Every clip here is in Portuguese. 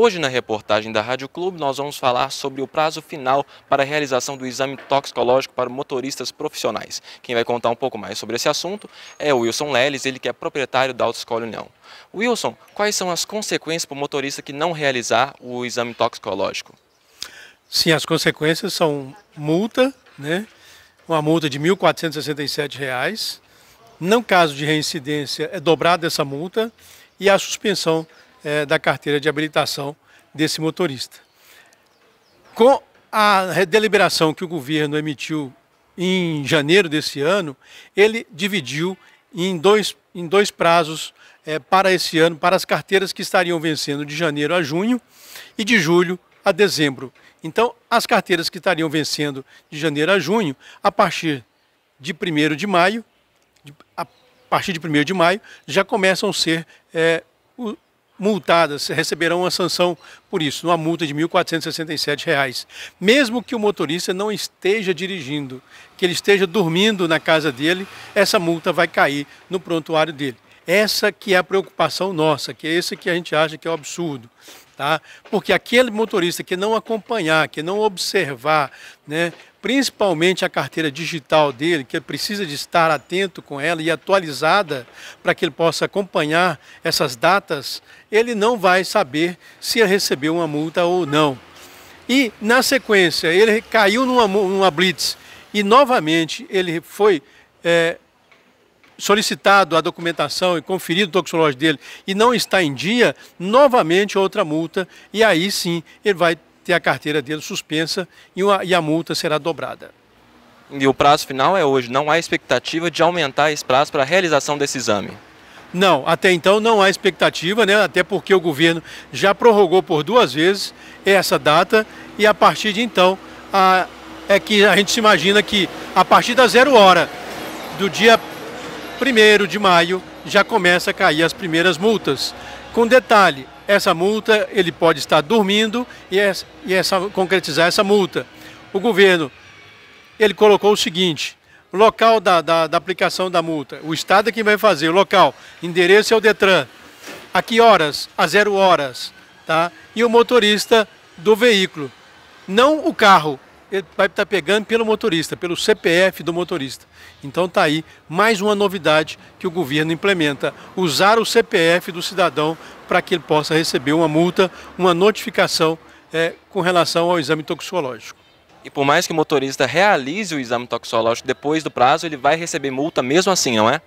Hoje, na reportagem da Rádio Clube, nós vamos falar sobre o prazo final para a realização do exame toxicológico para motoristas profissionais. Quem vai contar um pouco mais sobre esse assunto é o Wilson Leles, ele que é proprietário da Autoescola União. Wilson, quais são as consequências para o motorista que não realizar o exame toxicológico? Sim, as consequências são multa, né? uma multa de R$ 1.467,00. No caso de reincidência, é dobrada essa multa e a suspensão é, da carteira de habilitação desse motorista. Com a deliberação que o governo emitiu em janeiro desse ano, ele dividiu em dois, em dois prazos é, para esse ano, para as carteiras que estariam vencendo de janeiro a junho e de julho a dezembro. Então, as carteiras que estariam vencendo de janeiro a junho, a partir de 1 de maio, a partir de 1 de maio, já começam a ser é, multadas, receberão uma sanção por isso, uma multa de R$ 1.467, mesmo que o motorista não esteja dirigindo, que ele esteja dormindo na casa dele, essa multa vai cair no prontuário dele. Essa que é a preocupação nossa, que é esse que a gente acha que é um absurdo. Tá? Porque aquele motorista que não acompanhar, que não observar, né, principalmente a carteira digital dele, que precisa de estar atento com ela e atualizada para que ele possa acompanhar essas datas, ele não vai saber se ele recebeu uma multa ou não. E na sequência, ele caiu numa, numa blitz e novamente ele foi é, solicitado a documentação e conferido o toxicológico dele e não está em dia, novamente outra multa, e aí sim ele vai ter a carteira dele suspensa e, uma, e a multa será dobrada. E o prazo final é hoje, não há expectativa de aumentar esse prazo para a realização desse exame? Não, até então não há expectativa, né? até porque o governo já prorrogou por duas vezes essa data e a partir de então a, é que a gente se imagina que a partir da zero hora do dia 1 de maio já começa a cair as primeiras multas. Com detalhe, essa multa ele pode estar dormindo e, essa, e essa, concretizar essa multa. O governo ele colocou o seguinte: local da, da, da, aplicação da multa. O Estado é quem vai fazer, o local, endereço é o Detran. A que horas? A zero horas. Tá? E o motorista do veículo. Não o carro, ele vai estar pegando pelo motorista, pelo CPF do motorista. Então está aí mais uma novidade que o governo implementa: usar o CPF do cidadão para que ele possa receber uma multa, uma notificação é, com relação ao exame toxicológico. E por mais que o motorista realize o exame toxicológico depois do prazo, ele vai receber multa mesmo assim, não é?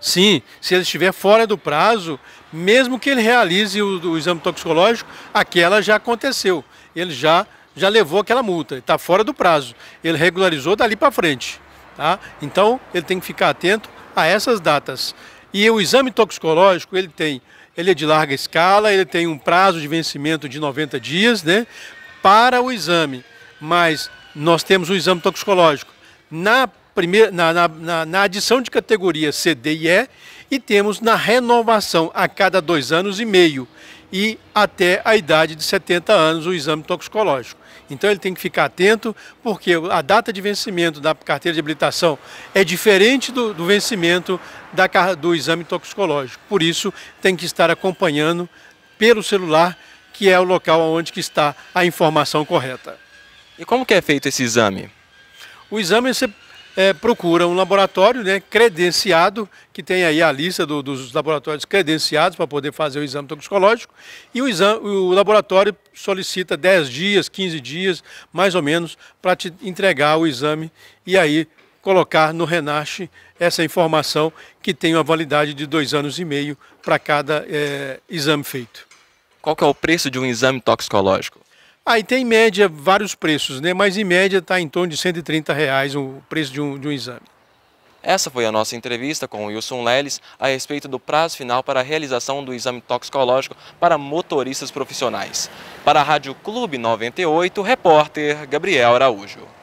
Sim, se ele estiver fora do prazo, mesmo que ele realize o, o exame toxicológico, aquela já aconteceu. Ele já já levou aquela multa, está fora do prazo. Ele regularizou dali para frente. Tá? Então, ele tem que ficar atento a essas datas. E o exame toxicológico, ele tem, ele é de larga escala, ele tem um prazo de vencimento de 90 dias né, para o exame. Mas nós temos o exame toxicológico na, primeira, na, na, na, na adição de categoria C, D e E, e temos na renovação a cada dois anos e meio e até a idade de 70 anos o exame toxicológico. Então ele tem que ficar atento, porque a data de vencimento da carteira de habilitação é diferente do, do vencimento da, do exame toxicológico. Por isso, tem que estar acompanhando pelo celular, que é o local onde que está a informação correta. E como que é feito esse exame? O exame você é é, procura um laboratório né, credenciado, que tem aí a lista do, dos laboratórios credenciados para poder fazer o exame toxicológico, e o, exame, o laboratório solicita 10 dias, 15 dias, mais ou menos, para te entregar o exame e aí colocar no Renasce essa informação que tem uma validade de dois anos e meio para cada é, exame feito. Qual que é o preço de um exame toxicológico? Aí tem em média vários preços, né? Mas em média está em torno de 130 reais o preço de um, de um exame. Essa foi a nossa entrevista com Wilson Leles a respeito do prazo final para a realização do exame toxicológico para motoristas profissionais. Para a Rádio Clube 98, repórter Gabriel Araújo.